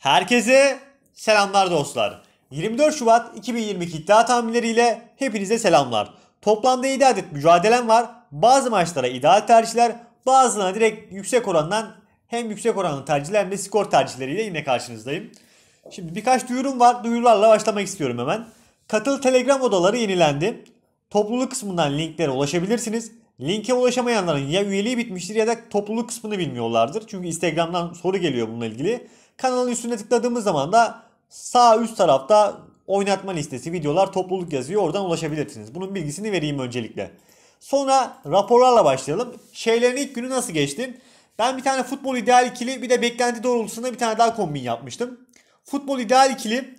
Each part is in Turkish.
Herkese selamlar dostlar. 24 Şubat 2022 iddia tahminleriyle hepinize selamlar. Toplamda 7 adet mücadelem var. Bazı maçlara ideal tercihler, bazılarına direkt yüksek orandan hem yüksek oranlı tercihler hem de skor tercihleriyle yine karşınızdayım. Şimdi birkaç duyurum var. Duyurularla başlamak istiyorum hemen. Katıl Telegram odaları yenilendi. Topluluk kısmından linklere ulaşabilirsiniz. Linke ulaşamayanların ya üyeliği bitmiştir ya da topluluk kısmını bilmiyorlardır. Çünkü Instagram'dan soru geliyor bununla ilgili. Kanalın üstüne tıkladığımız zaman da sağ üst tarafta oynatma listesi, videolar, topluluk yazıyor. Oradan ulaşabilirsiniz. Bunun bilgisini vereyim öncelikle. Sonra raporlarla başlayalım. Şeylerin ilk günü nasıl geçtin? Ben bir tane futbol ideal ikili bir de beklenti doğrultusunda bir tane daha kombin yapmıştım. Futbol ideal ikili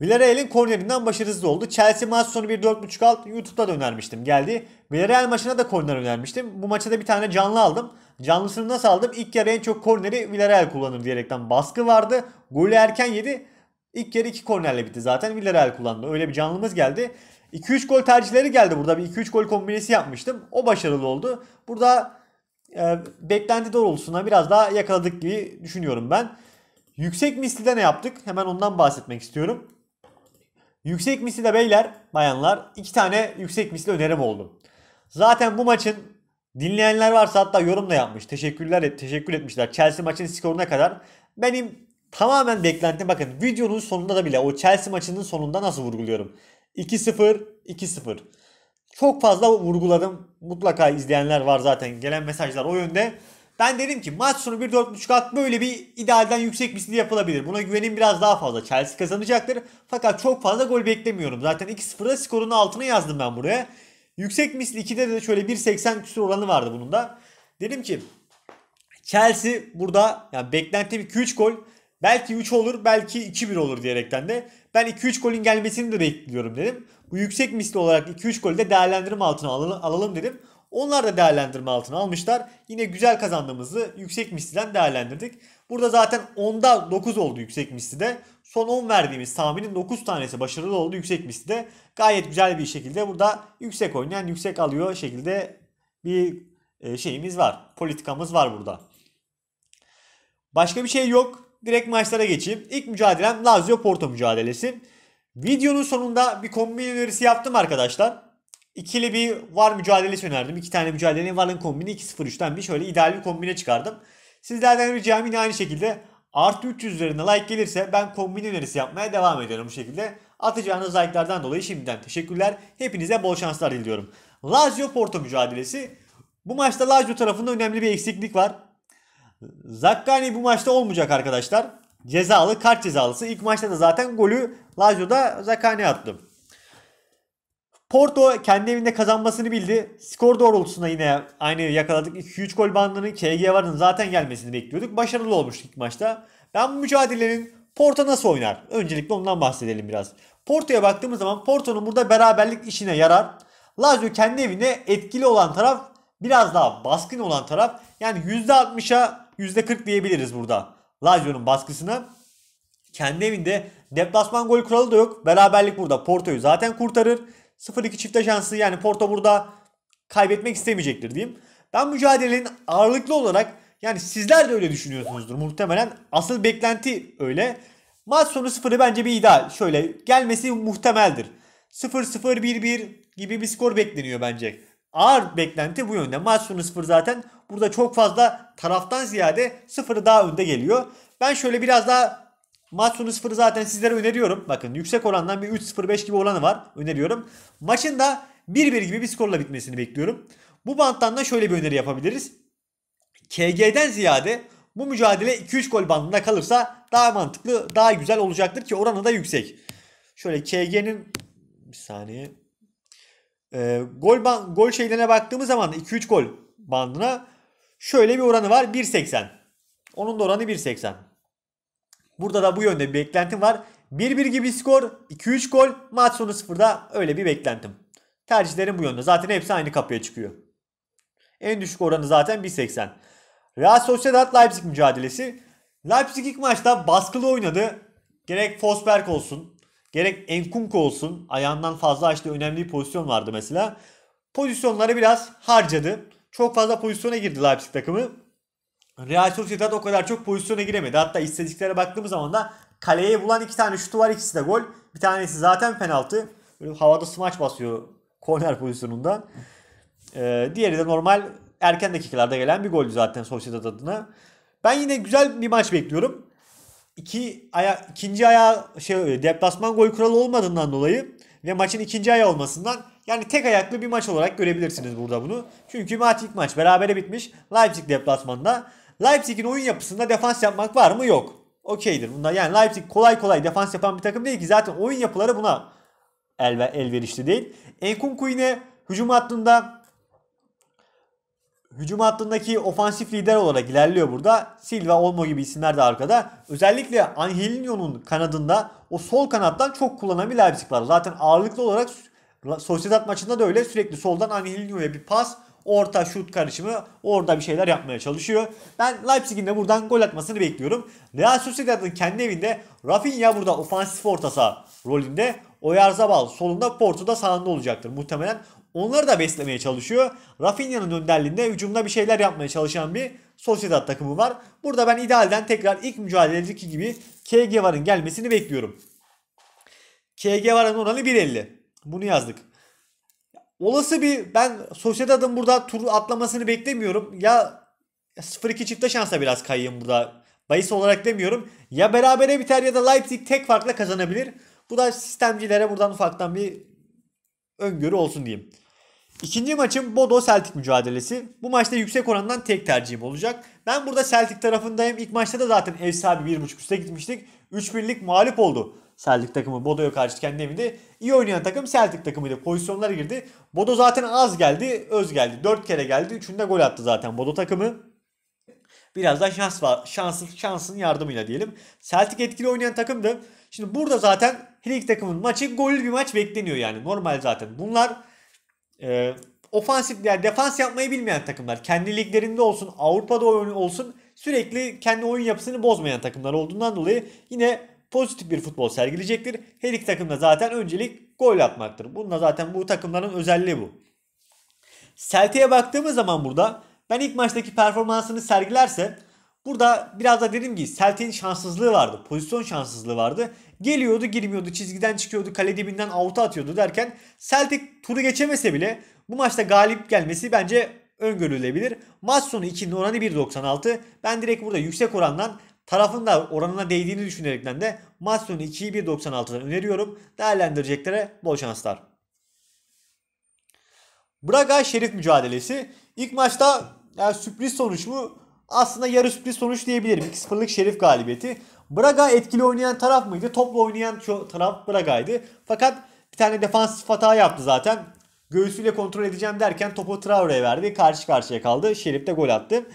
Villarreal'in kornerinden başarısız oldu. Chelsea maç sonu bir 4.5 alt YouTube'da da önermiştim geldi. Villarreal maçına da korner önermiştim. Bu maçta da bir tane canlı aldım. Canlısını nasıl aldım? İlk yarı en çok korneri Villarreal kullanır diyerekten baskı vardı. Golü erken yedi. İlk yarı iki kornerle bitti zaten. Villarreal kullandı. Öyle bir canlımız geldi. 2-3 gol tercihleri geldi burada. Bir 2-3 gol kombinesi yapmıştım. O başarılı oldu. Burada e, beklenti doğrultusuna biraz daha yakaladık gibi düşünüyorum ben. Yüksek mislide ne yaptık? Hemen ondan bahsetmek istiyorum. Yüksek misli de beyler, bayanlar iki tane yüksek misli önerim oldu. Zaten bu maçın Dinleyenler varsa hatta yorum da yapmış. Teşekkürler, teşekkür etmişler. Chelsea maçının skoruna kadar. Benim tamamen beklentim bakın videonun sonunda da bile o Chelsea maçının sonunda nasıl vurguluyorum. 2-0, 2-0. Çok fazla vurguladım. Mutlaka izleyenler var zaten. Gelen mesajlar o yönde. Ben dedim ki maç sonu 1-4.5 at böyle bir idealden yüksek bir yapılabilir. Buna güvenim biraz daha fazla. Chelsea kazanacaktır. Fakat çok fazla gol beklemiyorum. Zaten 2-0'da skorun altına yazdım ben buraya. Yüksek misli 2'de de şöyle 1.80 küsur oranı vardı bunun da. Dedim ki Chelsea burada yani beklentim 2-3 gol belki 3 olur belki 2-1 olur diyerekten de ben 2-3 golün gelmesini de bekliyorum dedim. Bu yüksek misli olarak 2-3 golü de değerlendirme altına alalım dedim. Onlar da değerlendirme altına almışlar. Yine güzel kazandığımızı yüksek misliden değerlendirdik. Burada zaten 10'da 9 oldu yüksek mislide. Son 10 verdiğimiz tahminin 9 tanesi başarılı oldu yüksek mislide. Gayet güzel bir şekilde burada yüksek oynayan yüksek alıyor şekilde bir e, şeyimiz var. Politikamız var burada. Başka bir şey yok. Direkt maçlara geçeyim. İlk mücadelem Lazio Porto mücadelesi. Videonun sonunda bir kombin önerisi yaptım arkadaşlar. İkili bir var mücadelesi önerdim. İki tane mücadelenin varın kombini 2-0-3'ten bir şöyle ideal bir kombine çıkardım. Sizlerden ricam yine aynı şekilde artı 300 üzerinde like gelirse ben kombin önerisi yapmaya devam ediyorum bu şekilde. Atacağınız like'lardan dolayı şimdiden teşekkürler. Hepinize bol şanslar diliyorum. Lazio Porto mücadelesi. Bu maçta Lazio tarafında önemli bir eksiklik var. Zakkani bu maçta olmayacak arkadaşlar. Cezalı, kart cezalısı. İlk maçta da zaten golü Lazio'da Zakkani attı. Porto kendi evinde kazanmasını bildi. Skor doğrultusunda yine aynı yakaladık. 2-3 gol bandının KG varın zaten gelmesini bekliyorduk. Başarılı olmuştuk ilk maçta. Ben bu mücadelenin Porto nasıl oynar? Öncelikle ondan bahsedelim biraz. Porto'ya baktığımız zaman Porto'nun burada beraberlik işine yarar. Lazio kendi evinde etkili olan taraf biraz daha baskın olan taraf. Yani %60'a %40 diyebiliriz burada. Lazio'nun baskısına. Kendi evinde deplasman gol kuralı da yok. Beraberlik burada Porto'yu zaten kurtarır. 0-2 çifte şansı yani Porto burada kaybetmek istemeyecektir diyeyim. Ben mücadelenin ağırlıklı olarak yani sizler de öyle düşünüyorsunuzdur muhtemelen. Asıl beklenti öyle. Maç sonu 0'ı bence bir ideal. Şöyle gelmesi muhtemeldir. 0-0-1-1 gibi bir skor bekleniyor bence. Ağır beklenti bu yönde. Maç sonu 0 zaten burada çok fazla taraftan ziyade 0'ı daha önde geliyor. Ben şöyle biraz daha Maç sonu 0 zaten sizlere öneriyorum. Bakın yüksek orandan bir 3-0-5 gibi olanı var. Öneriyorum. Maçın da 1-1 gibi bir skorla bitmesini bekliyorum. Bu banttan da şöyle bir öneri yapabiliriz. KG'den ziyade bu mücadele 2-3 gol bandında kalırsa daha mantıklı, daha güzel olacaktır ki oranı da yüksek. Şöyle KG'nin bir saniye. Ee, gol ban, gol şeylerine baktığımız zaman 2-3 gol bandına şöyle bir oranı var 1.80. Onun da oranı 1.80. Burada da bu yönde bir beklentim var. 1-1 gibi skor, 2-3 gol, maç sonu 0'da öyle bir beklentim. Tercihlerim bu yönde. Zaten hepsi aynı kapıya çıkıyor. En düşük oranı zaten 1.80. Real Sociedad Leipzig mücadelesi. Leipzig ilk maçta baskılı oynadı. Gerek Fosberg olsun, gerek Enkunku olsun. Ayağından fazla açtığı önemli bir pozisyon vardı mesela. Pozisyonları biraz harcadı. Çok fazla pozisyona girdi Leipzig takımı. Real Sociedad o kadar çok pozisyona giremedi. Hatta istatistiklere baktığımız zaman da kaleye bulan iki tane şutu var ikisi de gol. Bir tanesi zaten penaltı. Böyle havada smaç basıyor korner pozisyonunda. Ee, diğeri de normal erken dakikalarda gelen bir goldü zaten Sociedad adına. Ben yine güzel bir maç bekliyorum. İki aya, ikinci ayağı şey, deplasman gol kuralı olmadığından dolayı ve maçın ikinci ayağı olmasından yani tek ayaklı bir maç olarak görebilirsiniz burada bunu. Çünkü maç ilk maç berabere bitmiş. Leipzig deplasmanda Leipzig'in oyun yapısında defans yapmak var mı? Yok. Okeydir. Bunda yani Leipzig kolay kolay defans yapan bir takım değil ki zaten oyun yapıları buna el elverişli değil. Enkunku yine hücum hattında hücum hattındaki ofansif lider olarak ilerliyor burada. Silva, Olmo gibi isimler de arkada. Özellikle Angelinho'nun kanadında o sol kanattan çok kullanan bir Zaten ağırlıklı olarak Sociedad maçında da öyle sürekli soldan Angelinho'ya bir pas orta şut karışımı orada bir şeyler yapmaya çalışıyor. Ben Leipzig'in de buradan gol atmasını bekliyorum. Real Sociedad'ın kendi evinde Rafinha burada ofansif orta saha rolünde. Oyarzabal solunda Porto'da sağında olacaktır muhtemelen. Onları da beslemeye çalışıyor. Rafinha'nın önderliğinde hücumda bir şeyler yapmaya çalışan bir Sociedad takımı var. Burada ben idealden tekrar ilk mücadeledeki gibi KG varın gelmesini bekliyorum. KG varın oranı 1.50. Bunu yazdık. Olası bir ben Sociedad'ın burada tur atlamasını beklemiyorum. Ya 0-2 çifte şansa biraz kayayım burada. Bayis olarak demiyorum. Ya berabere biter ya da Leipzig tek farkla kazanabilir. Bu da sistemcilere buradan ufaktan bir öngörü olsun diyeyim. İkinci maçım Bodo Celtic mücadelesi. Bu maçta yüksek orandan tek tercihim olacak. Ben burada Celtic tarafındayım. İlk maçta da zaten ev sahibi 1.5 üste gitmiştik. 3-1'lik mağlup oldu. Celtic takımı Bodo'ya karşı kendi evinde iyi oynayan takım Celtic takımıydı pozisyonlara girdi. Bodo zaten az geldi, öz geldi. 4 kere geldi. üçünde gol attı zaten Bodo takımı. Biraz da şans var. Şansın, şansın yardımıyla diyelim. Celtic etkili oynayan takımdı. Şimdi burada zaten her iki takımın maçı gollü bir maç bekleniyor yani. Normal zaten. Bunlar e, ofansif yani defans yapmayı bilmeyen takımlar. Kendi liglerinde olsun, Avrupa'da olsun sürekli kendi oyun yapısını bozmayan takımlar olduğundan dolayı yine pozitif bir futbol sergileyecektir. Her iki takım da zaten öncelik gol atmaktır. Bunda zaten bu takımların özelliği bu. Celtic'e baktığımız zaman burada ben ilk maçtaki performansını sergilerse burada biraz da dedim ki Celtic'in şanssızlığı vardı. Pozisyon şanssızlığı vardı. Geliyordu girmiyordu çizgiden çıkıyordu kale dibinden avuta atıyordu derken Celtic turu geçemese bile bu maçta galip gelmesi bence öngörülebilir. Maç sonu 2'nin oranı 1.96. Ben direkt burada yüksek orandan Tarafın da oranına değdiğini düşünerekten de maç sonu 2'yi 1.96'dan öneriyorum. Değerlendireceklere bol şanslar. Braga Şerif mücadelesi. İlk maçta yani sürpriz sonuç mu? Aslında yarı sürpriz sonuç diyebilirim. 2-0'lık Şerif galibiyeti. Braga etkili oynayan taraf mıydı? Topla oynayan taraf Braga'ydı. Fakat bir tane defansif hata yaptı zaten. Göğsüyle kontrol edeceğim derken topu Traore'ye verdi. Karşı karşıya kaldı. Şerif de gol attı.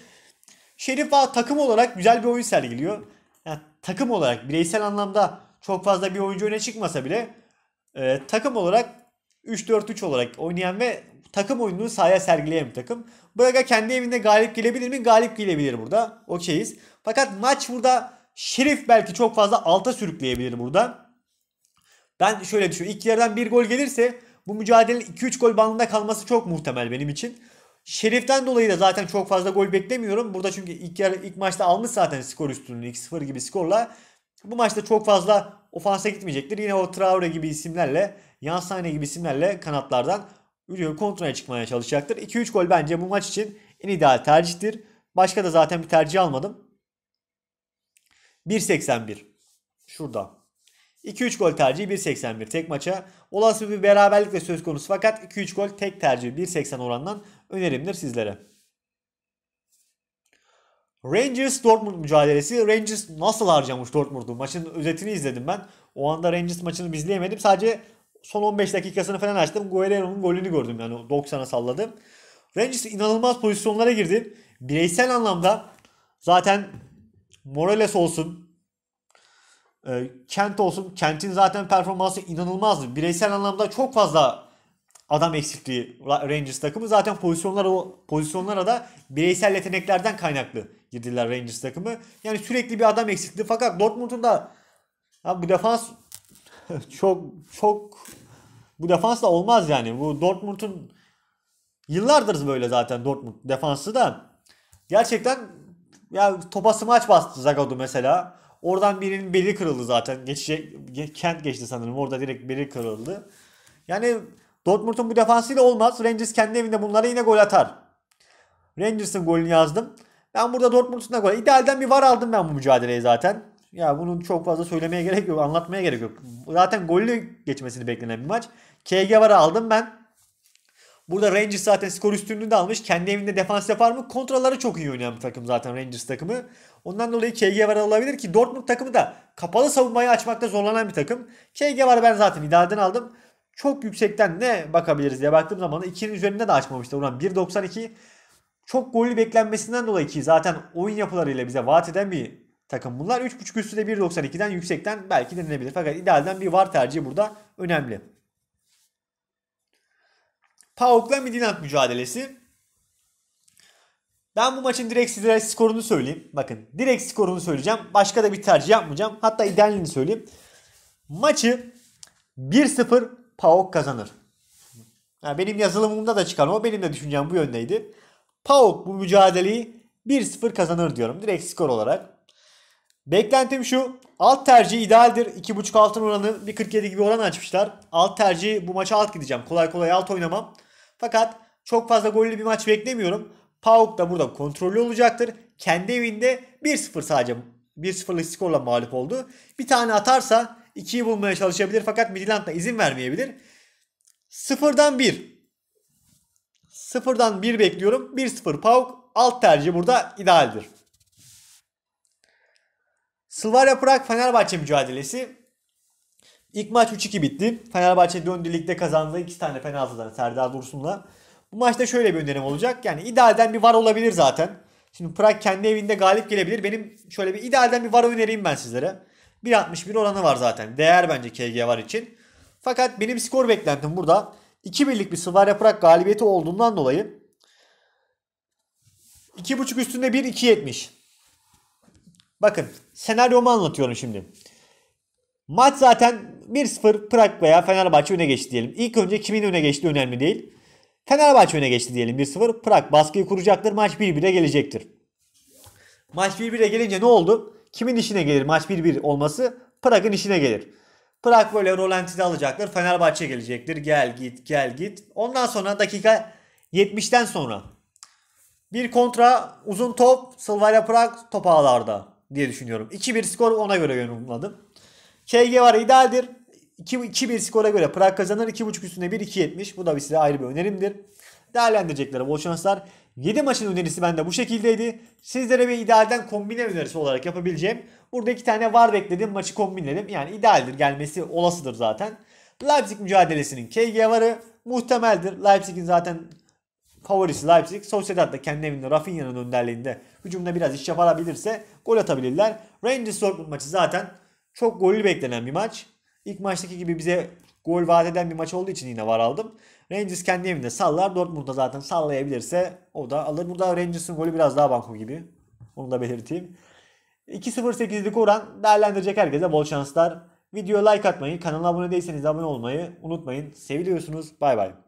Şerif Ağa takım olarak güzel bir oyun sergiliyor. Yani takım olarak bireysel anlamda çok fazla bir oyuncu öne çıkmasa bile e, takım olarak 3-4-3 olarak oynayan ve takım oyununu sahaya sergileyen bir takım. Braga kendi evinde galip gelebilir mi? Galip gelebilir burada. Okeyiz. Fakat maç burada Şerif belki çok fazla alta sürükleyebilir burada. Ben şöyle düşünüyorum. İlk yerden bir gol gelirse bu mücadelenin 2-3 gol bandında kalması çok muhtemel benim için. Şerif'ten dolayı da zaten çok fazla gol beklemiyorum. Burada çünkü ilk, yer, ilk maçta almış zaten skor üstünlüğü 2-0 gibi skorla. Bu maçta çok fazla ofansa gitmeyecektir. Yine o Traore gibi isimlerle, Yansane gibi isimlerle kanatlardan Ürüyor kontraya çıkmaya çalışacaktır. 2-3 gol bence bu maç için en ideal tercihtir. Başka da zaten bir tercih almadım. 1.81 şurada. 2-3 gol tercihi 1.81 tek maça. Olası bir beraberlik de söz konusu fakat 2-3 gol tek tercih 1.80 oranından önerimdir sizlere. Rangers Dortmund mücadelesi. Rangers nasıl harcamış Dortmund'u? Maçın özetini izledim ben. O anda Rangers maçını izleyemedim. Sadece son 15 dakikasını falan açtım. Guerrero'nun golünü gördüm yani 90'a salladım. Rangers inanılmaz pozisyonlara girdi. Bireysel anlamda zaten Morales olsun, e, Kent olsun. Kent'in zaten performansı inanılmazdı. Bireysel anlamda çok fazla adam eksikliği Rangers takımı. Zaten pozisyonlara pozisyonlara da bireysel yeteneklerden kaynaklı girdiler Rangers takımı. Yani sürekli bir adam eksikliği fakat Dortmund'un da bu defans çok çok bu defans da olmaz yani. Bu Dortmund'un yıllardır böyle zaten Dortmund defansı da gerçekten ya topa smaç bastı Zagadou mesela. Oradan birinin beli kırıldı zaten. Geçecek kent geçti sanırım. Orada direkt beli kırıldı. Yani Dortmund'un bu defansıyla olmaz. Rangers kendi evinde bunlara yine gol atar. Rangers'ın golünü yazdım. Ben burada Dortmund'un da gol. İdealden bir var aldım ben bu mücadeleyi zaten. Ya bunun çok fazla söylemeye gerek yok, anlatmaya gerek yok. Zaten gollü geçmesini beklenen bir maç. KG var aldım ben. Burada Rangers zaten skor üstünlüğünü de almış. Kendi evinde defans yapar mı? Kontraları çok iyi oynayan bir takım zaten Rangers takımı. Ondan dolayı KG var alabilir ki Dortmund takımı da kapalı savunmayı açmakta zorlanan bir takım. KG var ben zaten idealden aldım çok yüksekten ne bakabiliriz diye baktığım zaman 2'nin üzerinde de açmamıştı oran 1.92 çok gollü beklenmesinden dolayı ki zaten oyun yapılarıyla bize vaat eden bir takım bunlar. 3.5 üstü de 1.92'den yüksekten belki denilebilir. Fakat idealden bir var tercihi burada önemli. PAOK'la Midinat mücadelesi. Ben bu maçın direkt sizlere skorunu söyleyeyim. Bakın direkt skorunu söyleyeceğim. Başka da bir tercih yapmayacağım. Hatta idealini söyleyeyim. Maçı 1-0 PAOK kazanır. Yani benim yazılımımda da çıkan o benim de düşüncem bu yöndeydi. PAOK bu mücadeleyi 1-0 kazanır diyorum direkt skor olarak. Beklentim şu. Alt tercih idealdir. 2.5 altın oranı 1.47 gibi oran açmışlar. Alt tercih bu maça alt gideceğim. Kolay kolay alt oynamam. Fakat çok fazla gollü bir maç beklemiyorum. Paok da burada kontrollü olacaktır. Kendi evinde 1-0 sadece 1-0'lık skorla mağlup oldu. Bir tane atarsa 2'yi bulmaya çalışabilir fakat Midland da izin vermeyebilir. 0'dan 1. 0'dan 1 bekliyorum. 1-0 Pauk. Alt tercih burada idealdir. Slavia Prag Fenerbahçe mücadelesi. İlk maç 3-2 bitti. Fenerbahçe döndü ligde kazandı. İki tane penaltıdan Serdar Dursun'la. Bu maçta şöyle bir önerim olacak. Yani idealden bir var olabilir zaten. Şimdi Prag kendi evinde galip gelebilir. Benim şöyle bir idealden bir var önereyim ben sizlere. 1.61 oranı var zaten. Değer bence KG var için. Fakat benim skor beklentim burada 2-1'lik bir Slavia Yaprak galibiyeti olduğundan dolayı 2.5 üstünde 1-2.70. Bakın senaryomu anlatıyorum şimdi. Maç zaten 1-0 Prag veya Fenerbahçe öne geçti diyelim. İlk önce kimin öne geçti önemli değil. Fenerbahçe öne geçti diyelim 1-0. Prag baskıyı kuracaktır. Maç 1-1'e gelecektir. Maç 1-1'e gelince ne oldu? Kimin işine gelir maç 1-1 olması? Prag'ın işine gelir. Prag böyle rolantide alacaktır. Fenerbahçe gelecektir. Gel git gel git. Ondan sonra dakika 70'ten sonra bir kontra uzun top Silva ile Prag top ağlarda diye düşünüyorum. 2-1 skor ona göre yorumladım. KG var idealdir. 2-1 skora göre Prag kazanır. 2.5 üstüne 1-2.70. Bu da bir size ayrı bir önerimdir değerlendirecekler Bolşanslar. 7 maçın önerisi bende bu şekildeydi. Sizlere bir idealden kombine önerisi olarak yapabileceğim. Burada iki tane var bekledim maçı kombinledim. Yani idealdir gelmesi olasıdır zaten. Leipzig mücadelesinin KG varı muhtemeldir. Leipzig'in zaten favorisi Leipzig. Sociedad da kendi evinde Rafinha'nın önderliğinde hücumda biraz iş yapabilirse gol atabilirler. Rangers Dortmund maçı zaten çok gollü beklenen bir maç. İlk maçtaki gibi bize gol vaat eden bir maç olduğu için yine var aldım. Rangers kendi evinde sallar. Dortmund'da zaten sallayabilirse o da alır. Burada Rangers'ın golü biraz daha banko gibi. Onu da belirteyim. 2.08'lik oran değerlendirecek herkese bol şanslar. Videoya like atmayı, kanala abone değilseniz abone olmayı unutmayın. Seviliyorsunuz. Bay bay.